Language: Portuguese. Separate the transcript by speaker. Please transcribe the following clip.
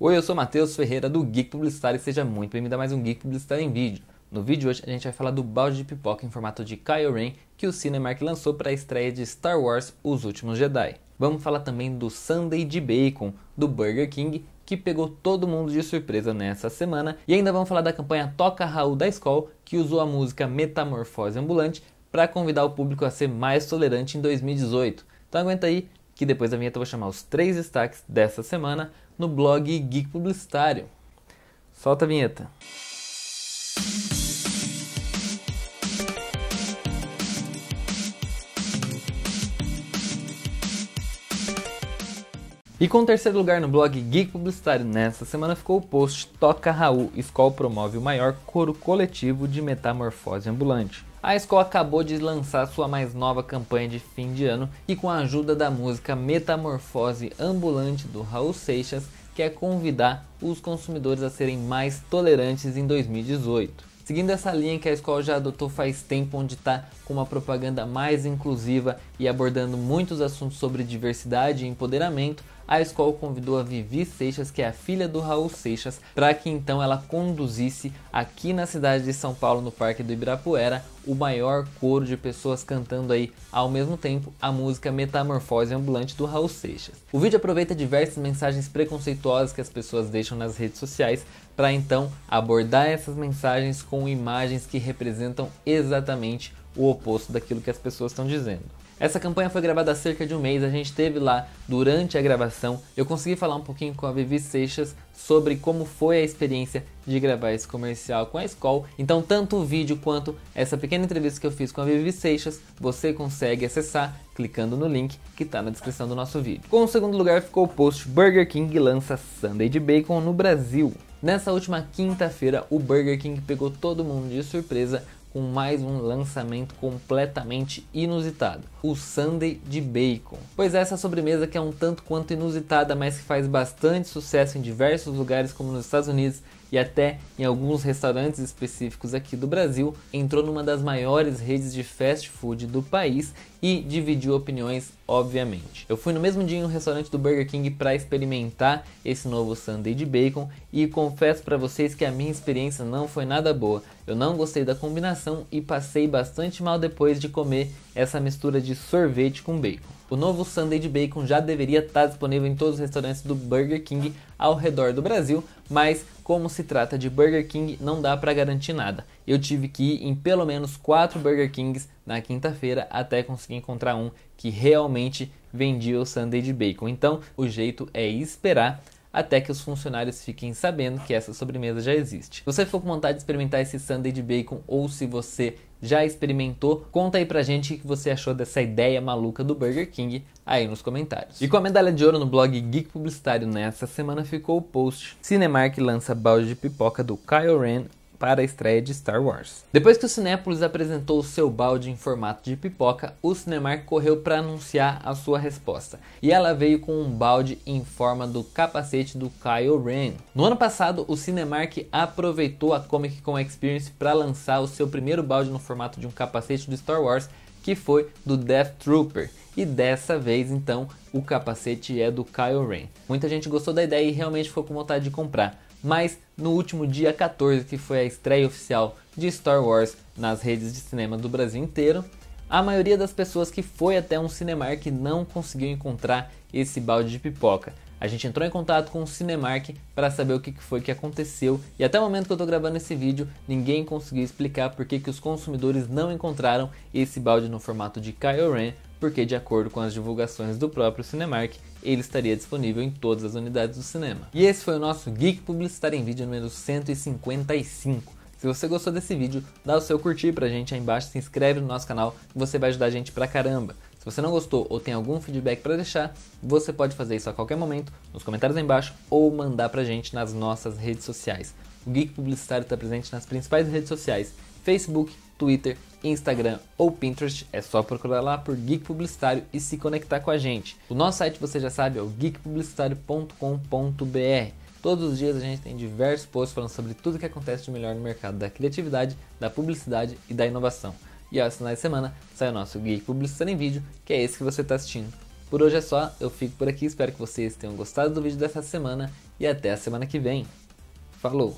Speaker 1: Oi, eu sou Matheus Ferreira do Geek Publicitário e seja muito bem-vindo a mais um Geek Publicitário em Vídeo. No vídeo de hoje a gente vai falar do balde de pipoca em formato de Kylo Ren que o Cinemark lançou para a estreia de Star Wars Os Últimos Jedi. Vamos falar também do Sunday de Bacon do Burger King que pegou todo mundo de surpresa nessa semana e ainda vamos falar da campanha Toca Raul da Skol que usou a música Metamorfose Ambulante para convidar o público a ser mais tolerante em 2018. Então aguenta aí que depois da vinheta eu vou chamar os três destaques dessa semana no blog Geek Publicitário. Solta a vinheta. E com o terceiro lugar no blog Geek Publicitário nessa semana ficou o post Toca Raul, Skol promove o maior coro coletivo de metamorfose ambulante. A escola acabou de lançar sua mais nova campanha de fim de ano e com a ajuda da música Metamorfose Ambulante do Raul Seixas, quer convidar os consumidores a serem mais tolerantes em 2018. Seguindo essa linha que a escola já adotou faz tempo, onde está com uma propaganda mais inclusiva e abordando muitos assuntos sobre diversidade e empoderamento, a escola convidou a Vivi Seixas, que é a filha do Raul Seixas, para que então ela conduzisse aqui na cidade de São Paulo, no Parque do Ibirapuera, o maior coro de pessoas cantando aí ao mesmo tempo a música Metamorfose Ambulante do Raul Seixas. O vídeo aproveita diversas mensagens preconceituosas que as pessoas deixam nas redes sociais para então abordar essas mensagens com imagens que representam exatamente o oposto daquilo que as pessoas estão dizendo. Essa campanha foi gravada há cerca de um mês, a gente teve lá durante a gravação. Eu consegui falar um pouquinho com a Vivi Seixas sobre como foi a experiência de gravar esse comercial com a escola. Então, tanto o vídeo quanto essa pequena entrevista que eu fiz com a Vivi Seixas, você consegue acessar clicando no link que está na descrição do nosso vídeo. Com o segundo lugar ficou o post Burger King lança Sunday de Bacon no Brasil. Nessa última quinta-feira, o Burger King pegou todo mundo de surpresa com mais um lançamento completamente inusitado, o Sunday de Bacon. Pois é, essa sobremesa que é um tanto quanto inusitada, mas que faz bastante sucesso em diversos lugares como nos Estados Unidos, e até em alguns restaurantes específicos aqui do Brasil, entrou numa das maiores redes de fast food do país e dividiu opiniões, obviamente. Eu fui no mesmo dia em um restaurante do Burger King para experimentar esse novo Sunday de bacon e confesso para vocês que a minha experiência não foi nada boa. Eu não gostei da combinação e passei bastante mal depois de comer essa mistura de sorvete com bacon. O novo Sunday de Bacon já deveria estar disponível em todos os restaurantes do Burger King ao redor do Brasil, mas como se trata de Burger King, não dá para garantir nada. Eu tive que ir em pelo menos 4 Burger Kings na quinta-feira até conseguir encontrar um que realmente vendia o Sunday de Bacon. Então, o jeito é esperar até que os funcionários fiquem sabendo que essa sobremesa já existe. Se você ficou com vontade de experimentar esse sundae de bacon ou se você já experimentou? Conta aí pra gente o que você achou dessa ideia maluca do Burger King aí nos comentários. E com a medalha de ouro no blog Geek Publicitário nessa semana ficou o post Cinemark lança balde de pipoca do Kyle Ren para a estreia de Star Wars. Depois que o Cinépolis apresentou seu balde em formato de pipoca, o Cinemark correu para anunciar a sua resposta. E ela veio com um balde em forma do capacete do Kylo Ren. No ano passado, o Cinemark aproveitou a Comic Con Experience para lançar o seu primeiro balde no formato de um capacete do Star Wars, que foi do Death Trooper. E dessa vez, então, o capacete é do Kyle Ren. Muita gente gostou da ideia e realmente ficou com vontade de comprar mas no último dia 14, que foi a estreia oficial de Star Wars nas redes de cinema do Brasil inteiro, a maioria das pessoas que foi até um Cinemark não conseguiu encontrar esse balde de pipoca. A gente entrou em contato com o Cinemark para saber o que foi que aconteceu e até o momento que eu estou gravando esse vídeo, ninguém conseguiu explicar por que, que os consumidores não encontraram esse balde no formato de Kylo Ren porque, de acordo com as divulgações do próprio Cinemark, ele estaria disponível em todas as unidades do cinema. E esse foi o nosso Geek Publicitário em Vídeo número 155. Se você gostou desse vídeo, dá o seu curtir pra gente aí embaixo, se inscreve no nosso canal, que você vai ajudar a gente pra caramba. Se você não gostou ou tem algum feedback para deixar, você pode fazer isso a qualquer momento, nos comentários aí embaixo, ou mandar pra gente nas nossas redes sociais. O Geek Publicitário está presente nas principais redes sociais, Facebook, Twitter, Instagram ou Pinterest, é só procurar lá por Geek Publicitário e se conectar com a gente. O nosso site, você já sabe, é o geekpublicitário.com.br. Todos os dias a gente tem diversos posts falando sobre tudo que acontece de melhor no mercado da criatividade, da publicidade e da inovação. E aos finais de semana sai o nosso Geek Publicitário em Vídeo, que é esse que você está assistindo. Por hoje é só, eu fico por aqui, espero que vocês tenham gostado do vídeo dessa semana e até a semana que vem. Falou!